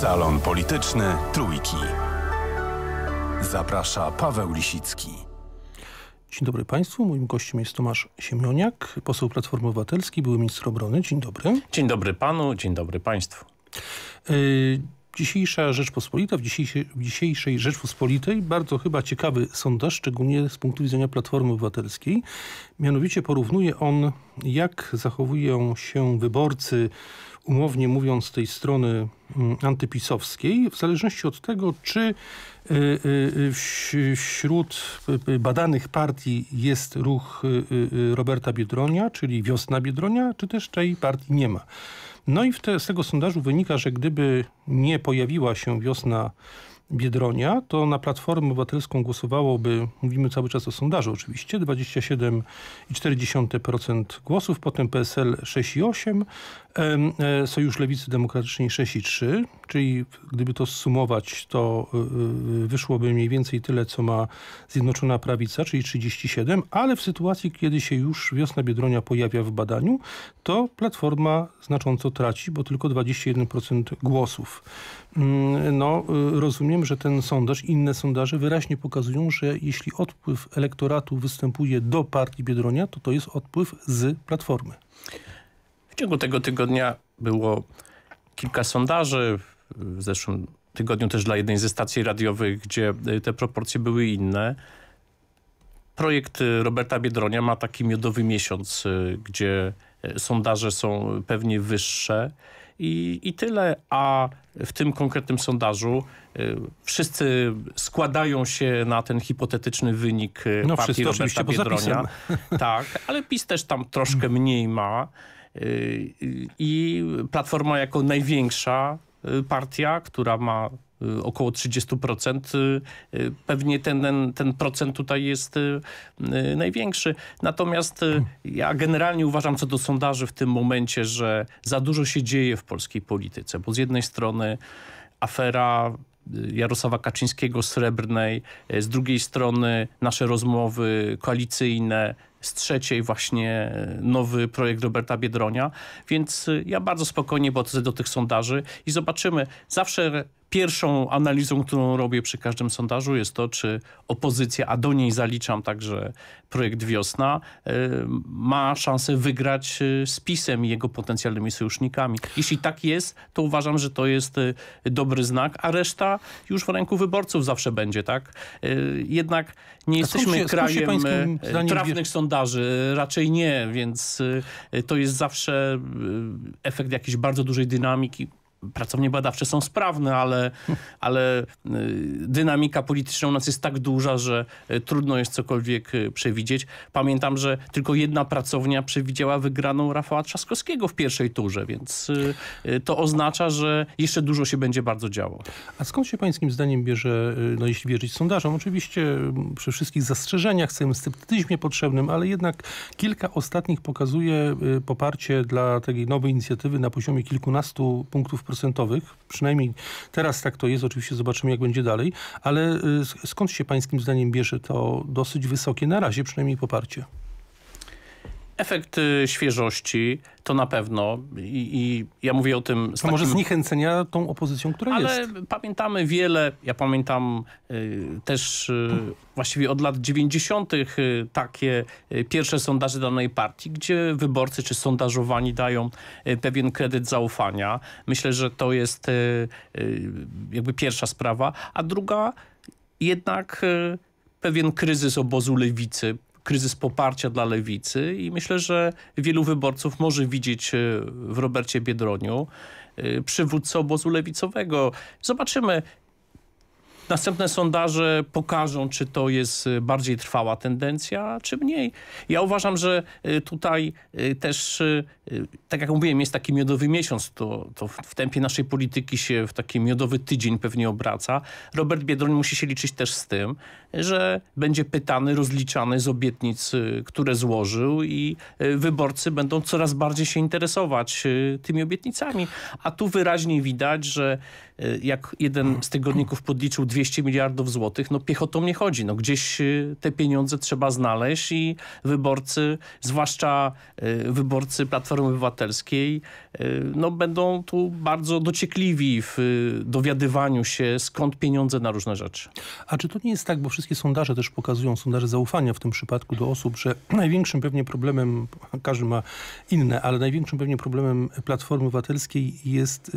Salon Polityczny Trójki. Zaprasza Paweł Lisicki. Dzień dobry Państwu. Moim gościem jest Tomasz Siemioniak, poseł Platformy Obywatelskiej, były minister obrony. Dzień dobry. Dzień dobry Panu, dzień dobry Państwu. Yy, Dzisiejsza Rzeczpospolita, w, dzisiejszej, Rzeczpospolitej bardzo chyba ciekawy sondaż, szczególnie z punktu widzenia Platformy Obywatelskiej. Mianowicie porównuje on, jak zachowują się wyborcy, umownie mówiąc, z tej strony mm, antypisowskiej, w zależności od tego, czy y, y, y, wśród badanych partii jest ruch Roberta Biedronia, czyli Wiosna Biedronia, czy też tej partii nie ma. No i te, z tego sondażu wynika, że gdyby nie pojawiła się wiosna Biedronia, to na Platformę Obywatelską głosowałoby, mówimy cały czas o sondażu oczywiście, 27,4% głosów, potem PSL 6,8%, E, Sojusz Lewicy Demokratycznej 63, czyli gdyby to zsumować, to e, e, wyszłoby mniej więcej tyle, co ma Zjednoczona Prawica, czyli 37, ale w sytuacji, kiedy się już wiosna Biedronia pojawia w badaniu, to Platforma znacząco traci, bo tylko 21% głosów. Mm, no, rozumiem, że ten sondaż, inne sondaże wyraźnie pokazują, że jeśli odpływ elektoratu występuje do partii Biedronia, to to jest odpływ z Platformy. W ciągu tego tygodnia było kilka sondaży. W zeszłym tygodniu też dla jednej ze stacji radiowych, gdzie y, te proporcje były inne. Projekt y, Roberta Biedronia ma taki miodowy miesiąc, y, gdzie sondaże są pewnie wyższe i, i tyle. A w tym konkretnym sondażu wszyscy składają się na ten hipotetyczny wynik no, partii Roberta Biedronia. Tak, ale PiS też tam troszkę mm. mniej ma. Y, I Platforma jako największa y, partia, która ma y, około 30%. Pewnie ten, ten, ten procent tutaj jest największy. Natomiast ja generalnie uważam co do sondaży w tym momencie, że za dużo się dzieje w polskiej polityce, bo z jednej strony afera Jarosława Kaczyńskiego Srebrnej, z drugiej strony nasze rozmowy koalicyjne, z trzeciej właśnie e, nowy projekt Roberta Biedronia, więc e, ja bardzo spokojnie podchodzę do tych sondaży i zobaczymy. Zawsze pierwszą analizą, którą robię przy każdym sondażu jest to, czy opozycja, a do niej zaliczam także projekt Wiosna, e, ma szansę wygrać z PiSem i jego potencjalnymi sojusznikami. Jeśli tak jest, to uważam, że to jest dobry znak, a reszta już w ręku wyborców zawsze będzie, tak? Jednak nie jesteśmy się, krajem trafnych sondaży sondaży raczej nie, więc y, to jest zawsze y, efekt jakiejś bardzo dużej dynamiki pracownie badawcze są sprawne, ale, ale y, dynamika polityczna u nas jest tak duża, że y, trudno jest cokolwiek y, przewidzieć. Pamiętam, że tylko jedna pracownia przewidziała wygraną Rafała Trzaskowskiego w pierwszej turze, więc to oznacza, że jeszcze dużo się będzie bardzo działo. A skąd się pańskim zdaniem bierze, no jeśli wierzyć sondażom, oczywiście mm, przy wszystkich zastrzeżeniach, całym sceptycyzmie potrzebnym, ale jednak kilka ostatnich pokazuje poparcie dla takiej nowej inicjatywy na poziomie kilkunastu punktów procentowych, przynajmniej teraz tak to jest, oczywiście zobaczymy jak będzie dalej, ale y, skąd się pańskim zdaniem bierze to dosyć wysokie na razie przynajmniej poparcie? Efekt y, świeżości to na pewno i, i ja mówię o tym... Z takim... może zniechęcenia tą opozycją, która Ale jest. Ale pamiętamy wiele, ja pamiętam y, też y, właściwie od lat 90. Y, takie y, pierwsze sondaże danej partii, gdzie wyborcy czy sondażowani dają y, pewien kredyt zaufania. Myślę, że to jest jakby pierwsza sprawa. A druga jednak pewien kryzys obozu lewicy kryzys poparcia dla lewicy i myślę, że wielu wyborców może widzieć e, w Robercie Biedroniu e, przywódcę obozu lewicowego. Zobaczymy, Następne sondaże pokażą, czy to jest y, bardziej trwała tendencja, czy mniej. Ja uważam, że y, tutaj y, też, tak jak mówiłem, jest taki miodowy miesiąc, to, to w tempie naszej polityki się w taki miodowy tydzień pewnie obraca. Robert Biedroń musi się liczyć też z tym, że będzie pytany, rozliczany z obietnic, które złożył i wyborcy będą coraz bardziej się interesować tymi obietnicami. A tu wyraźnie widać, że jak jeden z tygodników podliczył dwie 200 miliardów złotych, no piechotą nie chodzi. No gdzieś y, te pieniądze trzeba znaleźć i wyborcy, zwłaszcza y, wyborcy Platformy Obywatelskiej, y, no będą tu bardzo dociekliwi w dowiadywaniu się, skąd pieniądze na różne rzeczy. A czy to nie jest tak, bo wszystkie sondaże też pokazują, sondaże zaufania w tym przypadku do osób, że największym pewnie problemem, każdy ma inne, ale największym pewnie problemem Platformy Obywatelskiej jest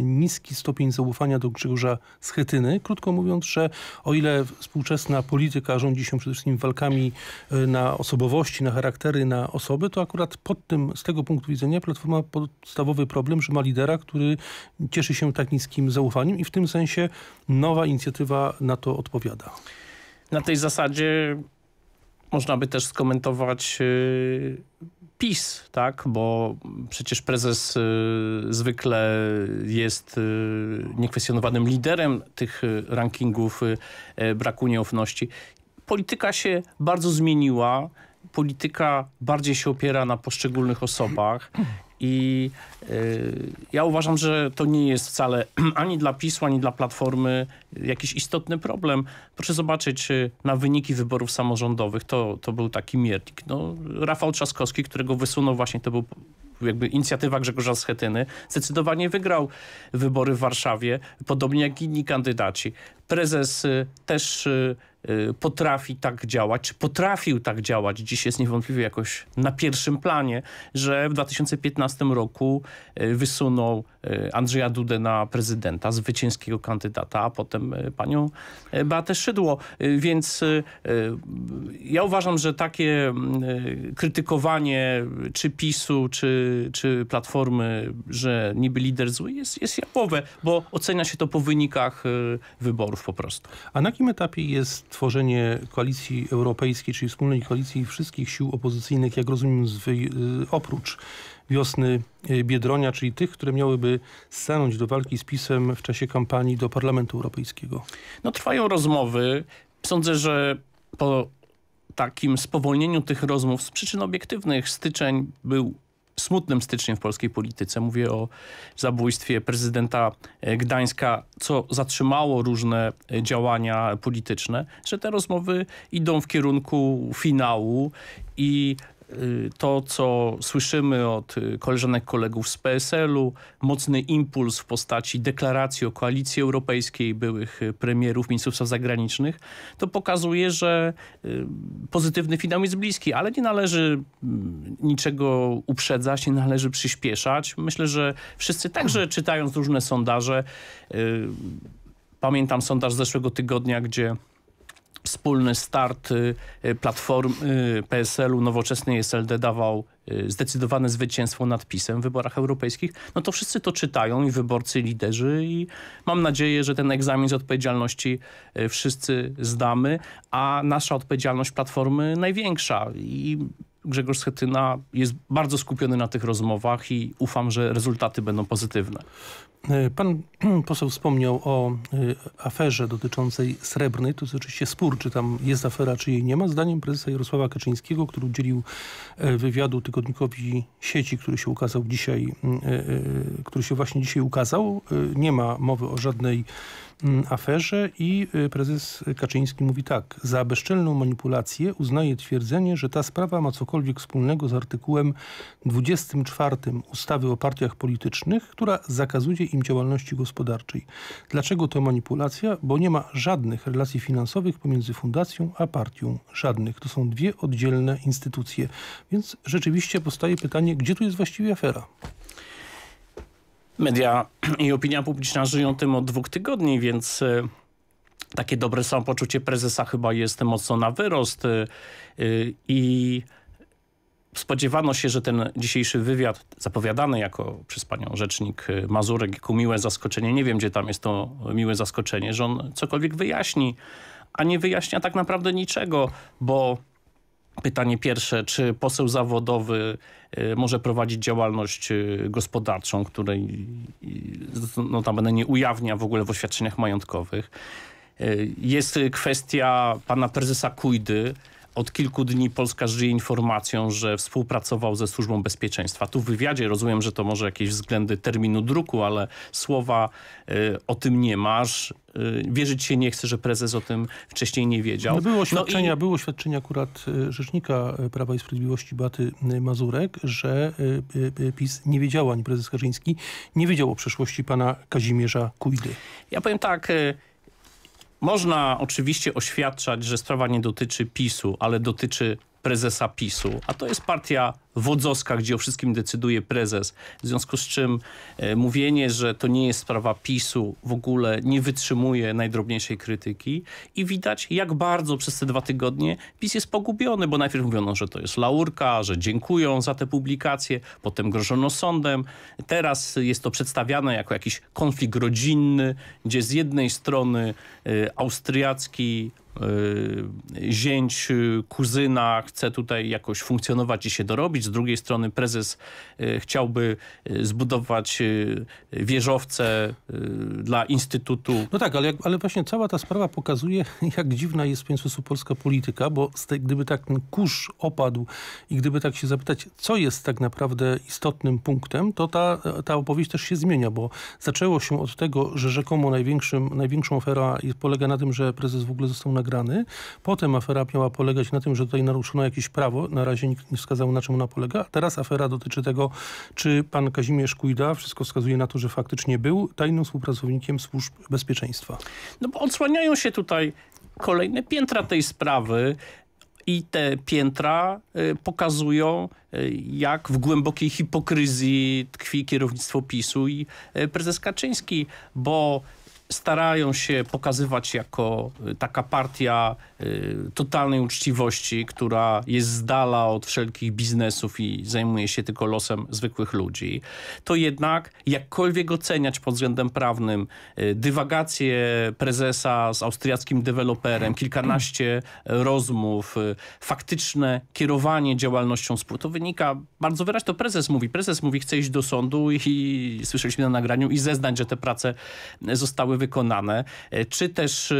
niski stopień zaufania do Grzegorza Schetyny, krótko krótko mówiąc, że o ile współczesna polityka rządzi się przede wszystkim walkami e, na osobowości, na charaktery, na osoby, to akurat pod tym, z tego punktu widzenia Platforma ma podstawowy problem, że ma lidera, który cieszy się tak niskim zaufaniem i w tym sensie nowa inicjatywa na to odpowiada. Na tej zasadzie można by też skomentować y, PiS, tak? Bo przecież prezes y, zwykle jest y, niekwestionowanym liderem tych y, rankingów e, braku nieufności. Polityka się bardzo zmieniła polityka bardziej się opiera na poszczególnych osobach i y, ja uważam, że to nie jest wcale ani dla PiSu, ani dla Platformy jakiś istotny problem. Proszę zobaczyć y, na wyniki wyborów samorządowych. To, to był taki miernik. No, Rafał Trzaskowski, którego wysunął właśnie, to był jakby inicjatywa Grzegorza Schetyny, zdecydowanie wygrał wybory w Warszawie, podobnie jak inni kandydaci. Prezes y, też Y, potrafi tak działać, czy potrafił tak działać, dziś jest niewątpliwie jakoś na pierwszym planie, że w 2015 roku y, wysunął y, Andrzeja Dudę na prezydenta, zwycięskiego kandydata, a potem panią Beatę Szydło. Więc ja uważam, że takie mm, krytykowanie czy PiSu, czy, czy Platformy, że niby lider zły jest, jest jakowe, bo ocenia się to po wynikach wyborów po prostu. A na jakim etapie jest tworzenie koalicji europejskiej, czyli wspólnej koalicji wszystkich sił opozycyjnych, jak rozumiem, y, oprócz wiosny y, Biedronia, czyli tych, które miałyby stanąć do walki z PiSem w czasie kampanii do Parlamentu Europejskiego? No trwają rozmowy. Sądzę, że po takim spowolnieniu tych rozmów z przyczyn obiektywnych styczeń był smutnym styczniem w polskiej polityce. Mówię o zabójstwie prezydenta e, Gdańska, co zatrzymało różne e, działania polityczne, że te rozmowy idą w kierunku finału i Y, to, co słyszymy od y, koleżanek, kolegów z PSL-u, mocny impuls w postaci deklaracji o koalicji europejskiej byłych y, premierów ministrów spraw zagranicznych, to pokazuje, że pozytywny finał jest bliski, ale nie należy mm, niczego uprzedzać, nie należy przyspieszać. Myślę, że wszyscy także czytając różne sondaże, pamiętam sondaż z zeszłego tygodnia, gdzie wspólny start y, y, platform y, PSL-u, nowoczesnej SLD dawał zdecydowane zwycięstwo nad PiSem w wyborach europejskich, no to wszyscy to czytają i wyborcy, i liderzy i mam nadzieję, że ten egzamin z odpowiedzialności wszyscy zdamy, a nasza odpowiedzialność Platformy największa i Grzegorz Schetyna jest bardzo skupiony na tych rozmowach i ufam, że rezultaty będą pozytywne. E, pan poseł wspomniał o e, aferze dotyczącej Srebrnej. To jest oczywiście spór, czy tam jest afera, czy jej nie ma. Zdaniem prezesa Jarosława Kaczyńskiego, który udzielił e, wywiadu tygodnikowi sieci, który się ukazał dzisiaj, który się właśnie dzisiaj ukazał, nie ma mowy o żadnej aferze i prezes Kaczyński mówi tak. Za bezczelną manipulację uznaje twierdzenie, że ta sprawa ma cokolwiek wspólnego z artykułem 24 ustawy o partiach politycznych, która zakazuje im działalności gospodarczej. Dlaczego to manipulacja? Bo nie ma żadnych relacji finansowych pomiędzy fundacją a partią. Żadnych. To są dwie oddzielne instytucje. Więc rzeczywiście powstaje pytanie, gdzie tu jest właściwie afera? Media i opinia publiczna żyją tym od dwóch tygodni, więc e, takie dobre samopoczucie prezesa chyba jest mocno na wyrost e, e, i spodziewano się, że ten dzisiejszy wywiad zapowiadany jako przez panią rzecznik y, Mazurek jako miłe zaskoczenie, nie wiem gdzie tam jest to miłe zaskoczenie, że on cokolwiek wyjaśni, a nie wyjaśnia tak naprawdę niczego, bo Pytanie pierwsze, czy poseł zawodowy y, może prowadzić działalność y, gospodarczą, której no, będę nie ujawnia w ogóle w oświadczeniach majątkowych. Jest kwestia pana prezesa Kujdy, od kilku dni Polska żyje informacją, że współpracował ze Służbą Bezpieczeństwa. Tu w wywiadzie rozumiem, że to może jakieś względy terminu druku, ale słowa y, o tym nie masz. Y, wierzyć się nie chce, że prezes o tym wcześniej nie wiedział. No było, oświadczenia, no i... było oświadczenie akurat y, rzecznika y, Prawa i Sprawiedliwości Baty y, Mazurek, że PiS nie wiedział, ani prezes Karzyński nie wiedział o przeszłości pana Kazimierza Kujdy. Ja powiem tak... Y można oczywiście oświadczać, że sprawa nie dotyczy PiSu, ale dotyczy prezesa PiSu, a to jest partia wodzowska, gdzie o wszystkim decyduje prezes. W związku z czym e, mówienie, że to nie jest sprawa PiSu w ogóle nie wytrzymuje najdrobniejszej krytyki i widać jak bardzo przez te dwa tygodnie PiS jest pogubiony, bo najpierw mówiono, że to jest laurka, że dziękują za te publikacje, potem grożono sądem. Teraz jest to przedstawiane jako jakiś konflikt rodzinny, gdzie z jednej strony e, austriacki Y, zięć y, kuzyna chce tutaj jakoś funkcjonować i się dorobić. Z drugiej strony prezes y, chciałby zbudować wieżowce dla Instytutu. No tak, ale, jak, ale właśnie cała ta sprawa pokazuje, jak dziwna jest w pewien sposób polska polityka, bo gdyby tak ten kurz opadł i gdyby tak się zapytać, co jest tak naprawdę istotnym punktem, to ta, ta opowieść też się zmienia, bo zaczęło się od tego, że rzekomo największym, największą ofera polega na tym, że prezes w ogóle został na nagrany. Potem afera miała polegać na tym, że tutaj naruszono jakieś prawo. Na razie nikt nie wskazał, na czym ona polega. A teraz afera dotyczy tego, czy pan Kazimierz Kujda, wszystko wskazuje na to, że faktycznie był tajnym współpracownikiem służb bezpieczeństwa. No bo odsłaniają się tutaj kolejne piętra tej sprawy i te piętra y, pokazują, y, jak w głębokiej hipokryzji tkwi kierownictwo PiSu i y, prezes Kaczyński, bo starają się pokazywać jako y, taka partia y, totalnej uczciwości, która jest z dala od wszelkich biznesów i zajmuje się tylko losem zwykłych ludzi, to jednak jakkolwiek oceniać pod względem prawnym y, dywagacje prezesa z austriackim deweloperem, kilkanaście rozmów, faktyczne kierowanie działalnością spółki. to wynika bardzo wyraźnie, to prezes mówi. Prezes mówi, chce iść do sądu i, i słyszeliśmy na nagraniu i zeznać, że te prace zostały wykonane, e, czy też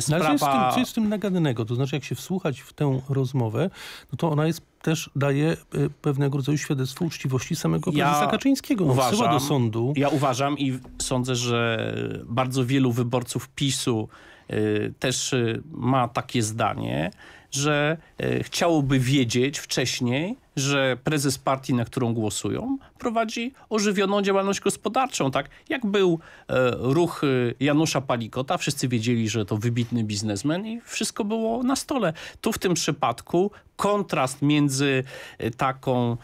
sprawa... E, e, no, ale co jest, tym, co To znaczy, jak się wsłuchać w tę rozmowę, no to ona jest też daje pewnego rodzaju świadectwo uczciwości samego prezesa ja Kaczyńskiego. No, uważam, do sądu. Ja uważam i sądzę, że bardzo wielu wyborców PiSu y, też y, ma takie zdanie, że y, chciałoby wiedzieć wcześniej, że prezes partii, na którą głosują, prowadzi ożywioną działalność gospodarczą. Tak jak był e, ruch e, Janusza Palikota, wszyscy wiedzieli, że to wybitny biznesmen i wszystko było na stole. Tu w tym przypadku kontrast między e, taką,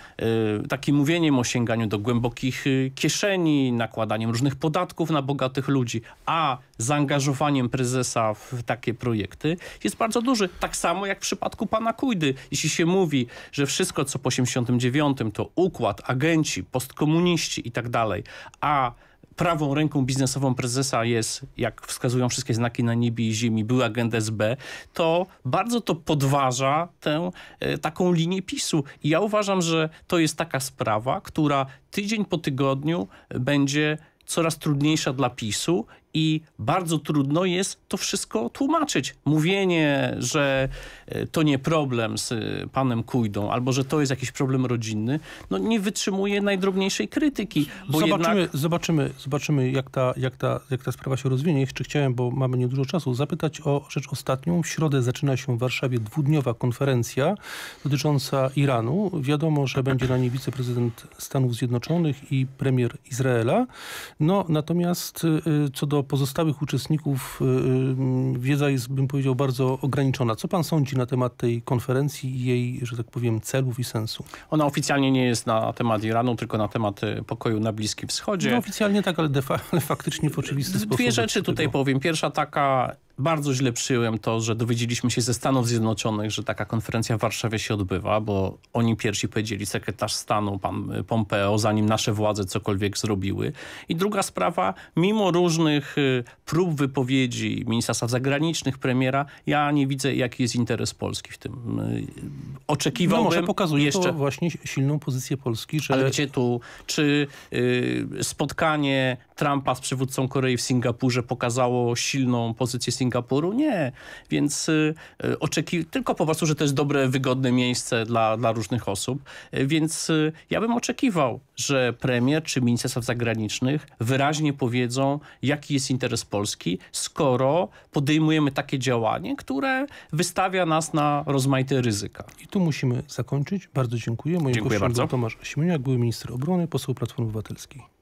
e, takim mówieniem o sięganiu do głębokich e, kieszeni, nakładaniem różnych podatków na bogatych ludzi, a zaangażowaniem prezesa w takie projekty jest bardzo duży. Tak samo jak w przypadku pana Kujdy. Jeśli się mówi, że wszystko, co 89 to układ, agenci, postkomuniści i tak dalej, a prawą ręką biznesową prezesa jest, jak wskazują wszystkie znaki na niebie i ziemi, były agent SB, to bardzo to podważa tę e, taką linię PiSu. I ja uważam, że to jest taka sprawa, która tydzień po tygodniu będzie coraz trudniejsza dla PiSu i bardzo trudno jest to wszystko tłumaczyć. Mówienie, że e, to nie problem z e, panem Kujdą, albo że to jest jakiś problem rodzinny, no nie wytrzymuje najdrobniejszej krytyki. zobaczymy, jednak... zobaczymy, zobaczymy jak, ta, jak, ta, jak ta sprawa się rozwinie. Jeszcze chciałem, bo mamy niedużo czasu, zapytać o rzecz ostatnią. W środę zaczyna się w Warszawie dwudniowa konferencja dotycząca Iranu. Wiadomo, że będzie na niej wiceprezydent Stanów Zjednoczonych i premier Izraela. No natomiast e, co do pozostałych uczestników y, y, wiedza jest, bym powiedział, bardzo ograniczona. Co pan sądzi na temat tej konferencji i jej, że tak powiem, celów i sensu? Ona oficjalnie nie jest na temat Iranu, tylko na temat y, pokoju na Bliskim Wschodzie. No oficjalnie tak, ale, de fa ale faktycznie w oczywisty Dwie sposób. Dwie rzeczy tutaj powiem. Pierwsza taka, bardzo źle przyjąłem to, że dowiedzieliśmy się ze Stanów Zjednoczonych, że taka konferencja w Warszawie się odbywa, bo oni pierwsi powiedzieli sekretarz stanu, pan y, Pompeo, zanim nasze władze cokolwiek zrobiły. I druga sprawa, mimo różnych y, prób wypowiedzi ministra spraw zagranicznych, premiera, ja nie widzę, jaki jest interes Polski w tym. Y, oczekiwałbym... No może pokazuje jeszcze... to właśnie silną pozycję Polski, że... Ale gdzie tu, czy spotkanie Trumpa z przywódcą Korei w Singapurze pokazało silną pozycję Singapuru? Nie. Więc y, y, oczeki tylko po prostu, że to jest dobre, wygodne miejsce dla, dla różnych osób. Y, więc y, ja bym oczekiwał, że premier czy minister spraw zagranicznych wyraźnie powiedzą, jaki jest interes Polski, skoro podejmujemy takie działanie, które wystawia nas na rozmaite ryzyka. I tu musimy zakończyć. Bardzo dziękuję. Moim dziękuję bardzo. Tomasz Siemoniak, były minister obrony, poseł Platformy Obywatelskiej.